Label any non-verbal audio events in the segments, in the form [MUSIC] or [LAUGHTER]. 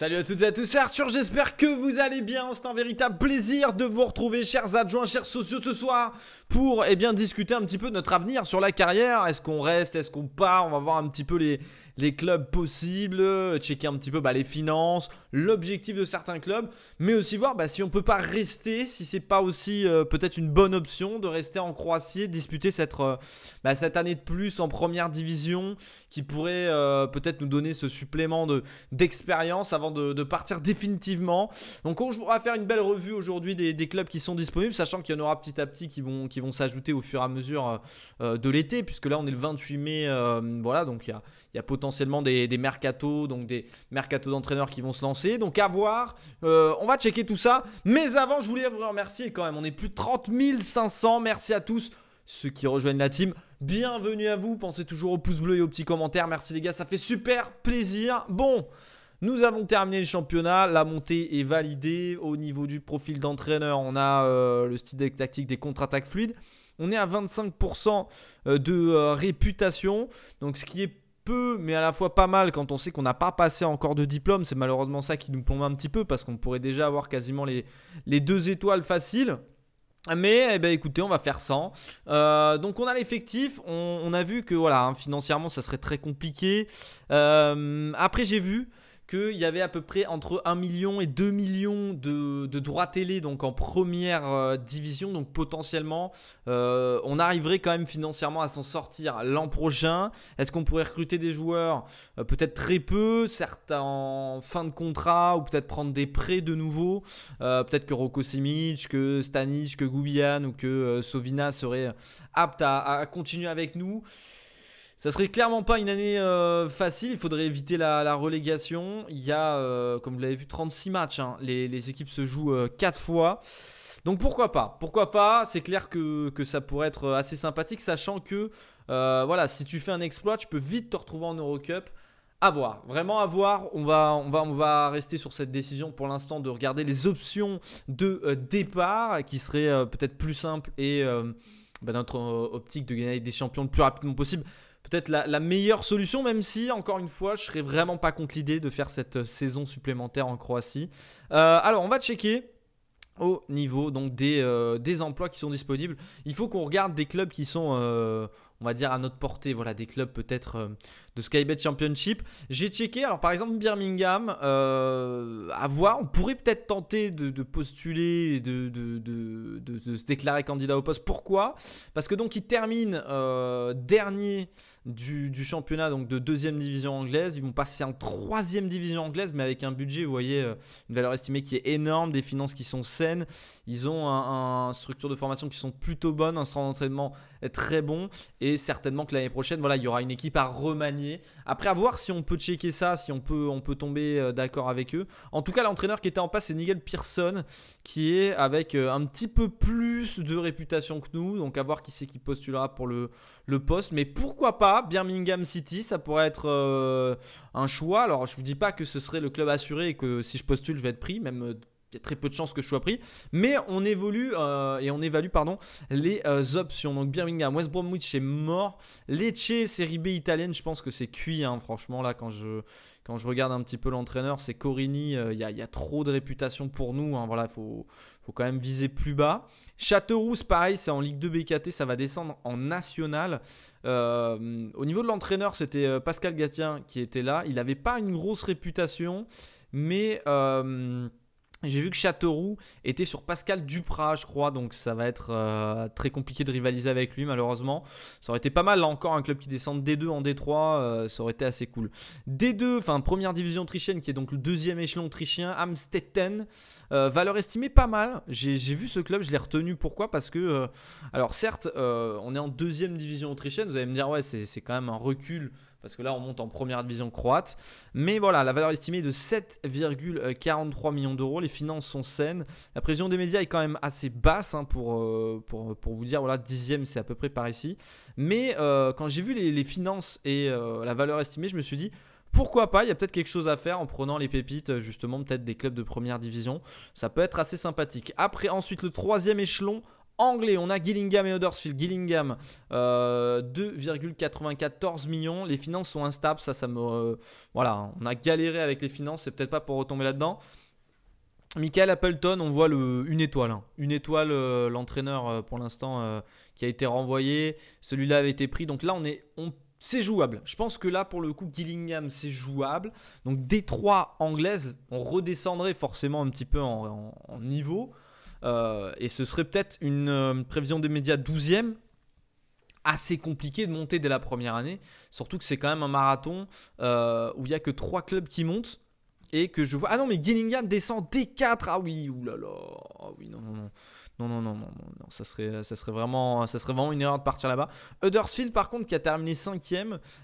Salut à toutes et à tous, c'est Arthur, j'espère que vous allez bien. C'est un véritable plaisir de vous retrouver, chers adjoints, chers sociaux, ce soir pour eh bien, discuter un petit peu de notre avenir sur la carrière. Est-ce qu'on reste, est-ce qu'on part On va voir un petit peu les, les clubs possibles, checker un petit peu bah, les finances, l'objectif de certains clubs, mais aussi voir bah, si on peut pas rester, si c'est pas aussi euh, peut-être une bonne option de rester en Croatie, disputer cette, euh, bah, cette année de plus en première division, qui pourrait euh, peut-être nous donner ce supplément d'expérience avant de, partir définitivement. Donc on pourra faire une belle revue aujourd'hui des, clubs qui sont disponibles, sachant qu'il y en aura petit à petit qui vont, qui vont s'ajouter au fur et à mesure de l'été, puisque là on est le 28 mai, voilà, donc il y a il y a potentiellement des, mercatos, donc des mercatos d'entraîneurs qui vont se lancer. Donc à voir. Euh, on va checker tout ça. Mais avant, je voulais vous remercier quand même. On est plus de 30 500. Merci à tous ceux qui rejoignent la team. Bienvenue à vous. Pensez toujours au pouce bleu et aux petits commentaires. Merci les gars, ça fait super plaisir. Bon. Nous avons terminé le championnat, la montée est validée. Au niveau du profil d'entraîneur, on a euh, le style tactique des contre-attaques fluides. On est à 25% euh, de réputation, donc ce qui est mais à la fois pas mal quand on sait qu'on n'a pas passé encore de diplôme. C'est malheureusement ça qui nous plombe un petit peu parce qu'on pourrait déjà avoir quasiment les, deux étoiles faciles. Mais eh ben, écoutez, on va faire 100. Euh, donc on a l'effectif, on, a vu que voilà, hein, financièrement ça serait très compliqué. Euh, après j'ai vu qu'il y avait à peu près entre 1 million et 2 millions de, droits télé donc en première euh, division. Donc potentiellement, euh, on arriverait quand même financièrement à s'en sortir l'an prochain. Est-ce qu'on pourrait recruter des joueurs euh, Peut-être très peu, certains en fin de contrat ou peut-être prendre des prêts de nouveau. peut-être que Rokosimic, que Stanic, que Goubian ou que Sovina seraient aptes à continuer avec nous. Ça serait clairement pas une année euh, facile. Il faudrait éviter la, relégation. Il y a, euh, comme vous l'avez vu, 36 matchs. Hein. Les, équipes se jouent 4 euh, fois. Donc pourquoi pas Pourquoi pas C'est clair que, ça pourrait être assez sympathique, sachant que voilà, si tu fais un exploit, tu peux vite te retrouver en Eurocup. À voir, vraiment à voir. On va, on va, on va rester sur cette décision pour l'instant de regarder les options de départ qui seraient peut-être plus simples et bah, notre optique de gagner des champions le plus rapidement possible peut-être la, meilleure solution, même si, encore une fois, je serais vraiment pas contre l'idée de faire cette euh, saison supplémentaire en Croatie. Euh, alors, on va checker au niveau donc des, euh, des, emplois qui sont disponibles. Il faut qu'on regarde des clubs qui sont on va dire, à notre portée, voilà, des clubs peut-être euh, de Skybet Championship. J'ai checké, alors par exemple Birmingham, euh, à voir, on pourrait peut-être tenter de, postuler et de, de, se déclarer candidat au poste. Pourquoi Parce que donc ils terminent euh, dernier du, championnat donc de deuxième division anglaise. Ils vont passer en troisième division anglaise, mais avec un budget, vous voyez, une valeur estimée qui est énorme, des finances qui sont saines. Ils ont une structure de formation qui sont plutôt bonnes, un centre d'entraînement très bon. Et et certainement que l'année prochaine, voilà, il y aura une équipe à remanier. Après, à voir si on peut checker ça, si on peut, on peut tomber euh, d'accord avec eux. En tout cas, l'entraîneur qui était en passe, c'est Nigel Pearson, qui est avec euh, un petit peu plus de réputation que nous. Donc, à voir qui c'est qui postulera pour le, le poste. Mais pourquoi pas Birmingham City, ça pourrait être euh, un choix. Alors, je vous dis pas que ce serait le club assuré et que si je postule, je vais être pris, même il y a très peu de chances que je sois pris. Mais on évolue euh, et on évalue pardon les euh, options. Donc Birmingham, West Bromwich est mort. Lecce, série B italienne, je pense que c'est cuit. Hein. franchement, là, quand je, quand je regarde un petit peu l'entraîneur, c'est Corini. Euh, il y, a, trop de réputation pour nous. Il hein. voilà, faut, faut quand même viser plus bas. Châteauroux, pareil, c'est en Ligue 2 BKT, ça va descendre en National. au niveau de l'entraîneur, c'était Pascal Gastien qui était là. Il n'avait pas une grosse réputation, mais j'ai vu que Châteauroux était sur Pascal Duprat, je crois, donc ça va être euh, très compliqué de rivaliser avec lui, malheureusement. Ça aurait été pas mal, là encore, un club qui descende D2 en D3, euh, ça aurait été assez cool. D2, enfin, première division autrichienne, qui est donc le deuxième échelon autrichien, Amstetten, va euh, valeur estimée pas mal. J'ai vu ce club, je l'ai retenu, pourquoi Parce que, alors certes, on est en deuxième division autrichienne, vous allez me dire, ouais, c'est quand même un recul parce que là on monte en première division croate. Mais voilà, la valeur estimée est de 7,43 millions d'euros, les finances sont saines, la prévision des médias est quand même assez basse hein, euh, pour, pour, vous dire, voilà, dixième c'est à peu près par ici. Mais euh, quand j'ai vu les, finances et euh, la valeur estimée, je me suis dit, pourquoi pas, il y a peut-être quelque chose à faire en prenant les pépites, justement, peut-être des clubs de première division. Ça peut être assez sympathique. Après, ensuite, le troisième échelon, anglais, on a Gillingham et Huddersfield. Gillingham, 2,94 euh, millions. Les finances sont instables, ça, ça me. Euh, voilà, hein. on a galéré avec les finances, c'est peut-être pas pour retomber là-dedans. Michael Appleton, on voit le, une étoile. Hein. Une étoile, euh, l'entraîneur pour l'instant qui a été renvoyé. Celui-là avait été pris. Donc là, on est. On c'est jouable. Je pense que là, pour le coup, Gillingham, c'est jouable. Donc, Détroit anglaise, on redescendrait forcément un petit peu en niveau. Euh, et ce serait peut-être une euh, prévision des médias 12 assez compliqué de monter dès la première année, surtout que c'est quand même un marathon euh, où il n'y a que trois clubs qui montent et que je vois... Ah non mais Gillingham descend D4, ah oui, oulala, ah oui, non, non, non. Non, non, non, non, ça serait, euh, ça serait vraiment, euh, ça serait vraiment une erreur de partir là-bas. Huddersfield, par contre, qui a terminé 5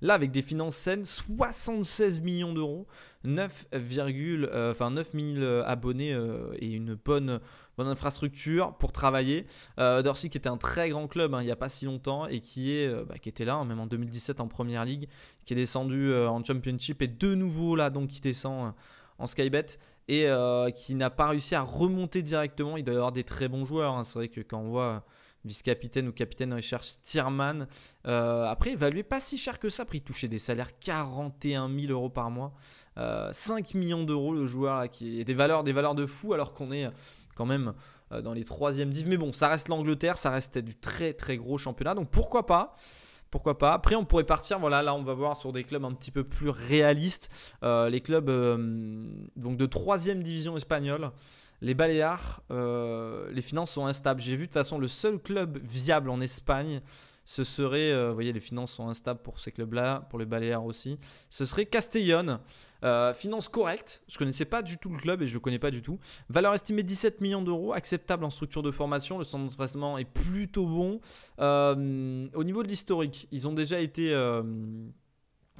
là avec des finances saines, 76 millions d'euros, 9, euh, enfin 9000 abonnés et une bonne, bonne infrastructure pour travailler. qui était un très grand club hein, il n'y a pas si longtemps et qui est, bah, qui était là, hein, même en 2017 en première ligue, qui est descendu en Championship et de nouveau là, donc qui descend en Skybet et euh, qui n'a pas réussi à remonter directement. Il doit y avoir des très bons joueurs. Hein. C'est vrai que quand on voit vice-capitaine ou capitaine Richard Stierman, euh, après évaluer pas si cher que ça, Après, il touchait des salaires 41 000 euros par mois, 5 euh, millions d'euros le joueur là, qui est des valeurs, des valeurs de fou alors qu'on est quand même dans les troisièmes divs. Mais bon, ça reste l'Angleterre, ça reste du très très gros championnat, donc pourquoi pas pourquoi pas. Après, on pourrait partir, voilà, là on va voir sur des clubs un petit peu plus réalistes. Euh, les clubs euh, donc de troisième division espagnole, les Baléares, euh, les finances sont instables. J'ai vu de toute façon le seul club viable en Espagne ce serait, euh, vous voyez, les finances sont instables pour ces clubs-là, pour les Baléares aussi. Ce serait Castellón, euh, finances finance correcte. Je connaissais pas du tout le club et je le connais pas du tout. Valeur estimée 17 millions d'euros, acceptable en structure de formation. Le centre d'entraînement est plutôt bon. Euh, au niveau de l'historique, ils ont déjà été,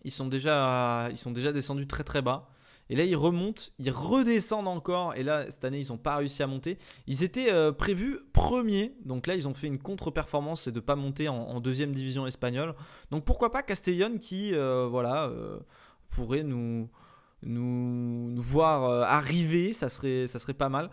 ils sont déjà, ils sont déjà descendus très très bas. Et là, ils remontent, ils redescendent encore. Et là, cette année, ils n'ont pas réussi à monter. Ils étaient euh, prévus premiers. Donc là, ils ont fait une contre-performance et de ne pas monter en, deuxième division espagnole. Donc pourquoi pas Castellón qui, euh, voilà, euh, pourrait nous, nous, voir arriver. Ça serait, ça serait pas mal.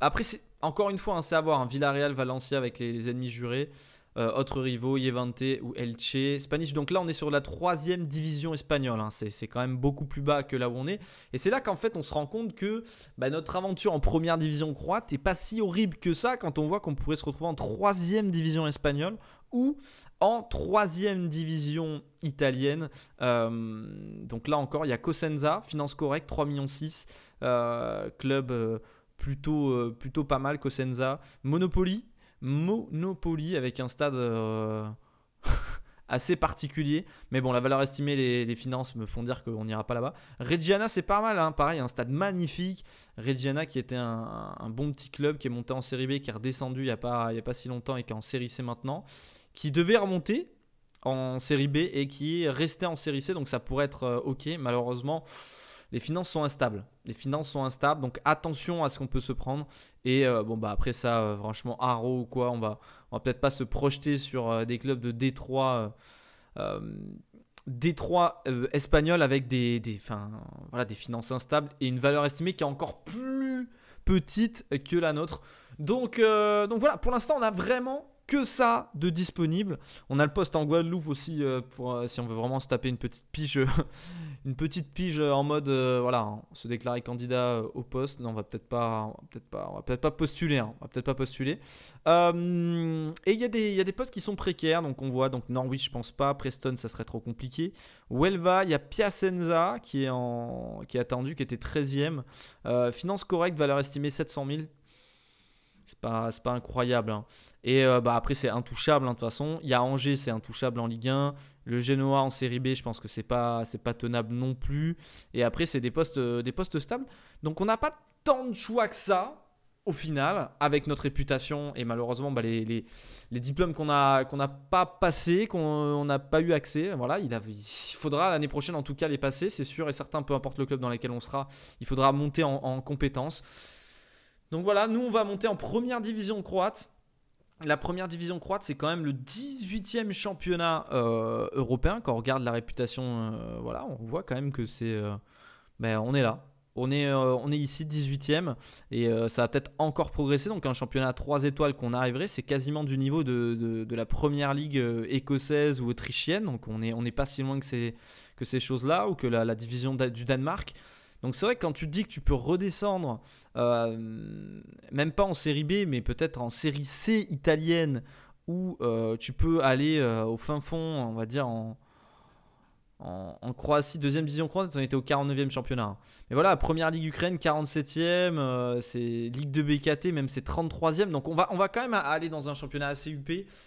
après, encore une fois, un hein, c'est à voir. Hein. Villarreal, Valencia avec les ennemis jurés. Euh, autre autres rivaux, Yevante ou Elche, Spanish. Donc là, on est sur la troisième division espagnole. Hein. C'est quand même beaucoup plus bas que là où on est. Et c'est là qu'en fait, on se rend compte que bah, notre aventure en première division croate n'est pas si horrible que ça quand on voit qu'on pourrait se retrouver en troisième division espagnole ou en troisième division italienne. Euh, donc là encore, il y a Cosenza, finance correcte, 3,6 millions, euh, club plutôt, plutôt pas mal, Cosenza. Monopoly, Monopoly avec un stade euh, [LAUGHS] assez particulier. Mais bon, la valeur estimée des, finances me font dire qu'on n'ira pas là-bas. Reggiana, c'est pas mal, hein, pareil, un stade magnifique. Reggiana qui était un, bon petit club qui est monté en série B, qui est redescendu il n'y a, pas, a pas si longtemps et qui est en série C maintenant, qui devait remonter en série B et qui est resté en série C. Donc ça pourrait être euh, OK. Malheureusement les finances sont instables. Les finances sont instables, donc attention à ce qu'on peut se prendre. Et euh, bon, bah après ça, euh, franchement, Haro ou quoi, on va, on va peut-être pas se projeter sur euh, des clubs de Détroit. Détroit espagnol avec des, des, voilà, des finances instables et une valeur estimée qui est encore plus petite que la nôtre. Donc, donc voilà, pour l'instant on a vraiment que ça de disponible. On a le poste en Guadeloupe aussi euh, pour euh, si on veut vraiment se taper une petite pige, [LAUGHS] une petite pige euh, en mode voilà, hein, se déclarer candidat au poste. Non, on va peut-être pas, peut-être pas, on va peut-être pas postuler, hein, on va peut-être pas postuler. et il y a des, il des postes qui sont précaires, donc on voit donc Norwich, je pense pas, Preston, ça serait trop compliqué. Huelva, il y a Piacenza qui est en, qui est attendu, qui était 13e. finance correcte, valeur estimée 700 000. C'est pas, pas incroyable. Hein. Et euh, bah, après, c'est intouchable hein, de toute façon. Il y a Angers, c'est intouchable en Ligue 1. Le Genoa en Série B, je pense que c'est pas, pas tenable non plus. Et après, c'est des postes, euh, des postes stables. Donc on n'a pas tant de choix que ça au final, avec notre réputation et malheureusement bah, les, les, diplômes qu'on n'a pas passés, qu'on n'a pas eu accès, voilà, il, il faudra l'année prochaine en tout cas les passer, c'est sûr et certains, peu importe le club dans lequel on sera, il faudra monter en, en compétences. Donc voilà, nous on va monter en première division croate. La première division croate, c'est quand même le 18e championnat euh, européen. Quand on regarde la réputation, euh, voilà, on voit quand même que c'est. Euh, ben, on est là. On est, on est ici 18e et ça va peut-être encore progresser. Donc un championnat à 3 étoiles qu'on arriverait, c'est quasiment du niveau de, la première ligue écossaise ou autrichienne. Donc on n'est on pas si loin que ces, que ces choses-là ou que la, division du Danemark. Donc c'est vrai que quand tu te dis que tu peux redescendre, euh, même pas en série B, mais peut-être en série C italienne, où euh, tu peux aller euh, au fin fond, on va dire en, en, Croatie, deuxième division croate, on était au 49e championnat. Mais voilà, première ligue Ukraine, 47e, c'est ligue de BKT, même c'est 33e. Donc on va, on va quand même aller dans un championnat assez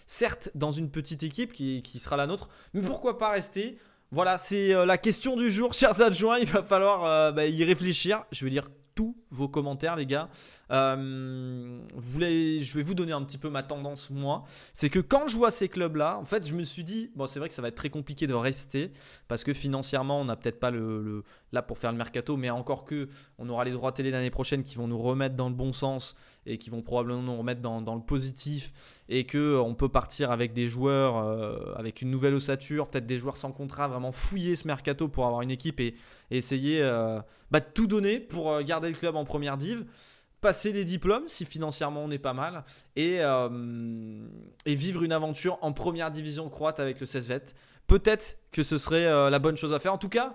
certes dans une petite équipe qui, qui sera la nôtre, mais pourquoi pas rester voilà, c'est euh, la question du jour, chers adjoints. Il va falloir euh, bah, y réfléchir. Je veux dire, tout vos commentaires, les gars. Euh, voulez, je vais vous donner un petit peu ma tendance, moi. C'est que quand je vois ces clubs-là, en fait, je me suis dit, bon, c'est vrai que ça va être très compliqué de rester parce que financièrement, on n'a peut-être pas le, là pour faire le mercato, mais encore que, on aura les droits télé l'année prochaine qui vont nous remettre dans le bon sens et qui vont probablement nous remettre dans, le positif et que euh, on peut partir avec des joueurs, euh, avec une nouvelle ossature, peut-être des joueurs sans contrat, vraiment fouiller ce mercato pour avoir une équipe et, essayer bah, de tout donner pour garder le club en première div, passer des diplômes si financièrement on est pas mal, et, euh, et vivre une aventure en première division croate avec le 16 16V. Peut-être que ce serait euh, la bonne chose à faire. En tout cas,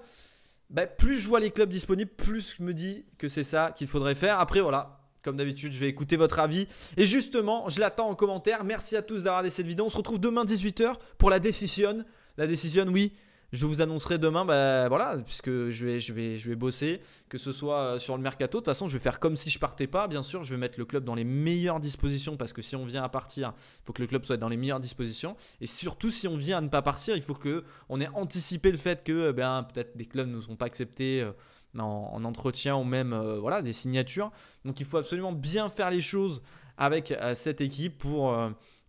bah, plus je vois les clubs disponibles, plus je me dis que c'est ça qu'il faudrait faire. Après, voilà, comme d'habitude, je vais écouter votre avis. Et justement, je l'attends en commentaire. Merci à tous d'avoir regardé cette vidéo. On se retrouve demain 18h pour la décision. La décision, oui, je vous annoncerai demain, bah, voilà, puisque je vais, je, vais, je vais bosser, que ce soit euh, sur le mercato. De toute façon, je vais faire comme si je partais pas, bien sûr. Je vais mettre le club dans les meilleures dispositions parce que si on vient à partir, il faut que le club soit dans les meilleures dispositions. Et surtout, si on vient à ne pas partir, il faut qu'on ait anticipé le fait que euh, ben, peut-être des clubs ne nous ont pas acceptés. Euh, en, entretien ou même voilà des signatures. Donc il faut absolument bien faire les choses avec cette équipe pour,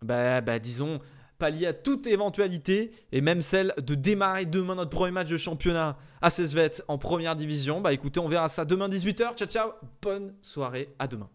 bah, disons, pallier à toute éventualité et même celle de démarrer demain notre premier match de championnat à Sesvet en première division. Bah écoutez, on verra ça demain 18h. Ciao ciao, bonne soirée, à demain.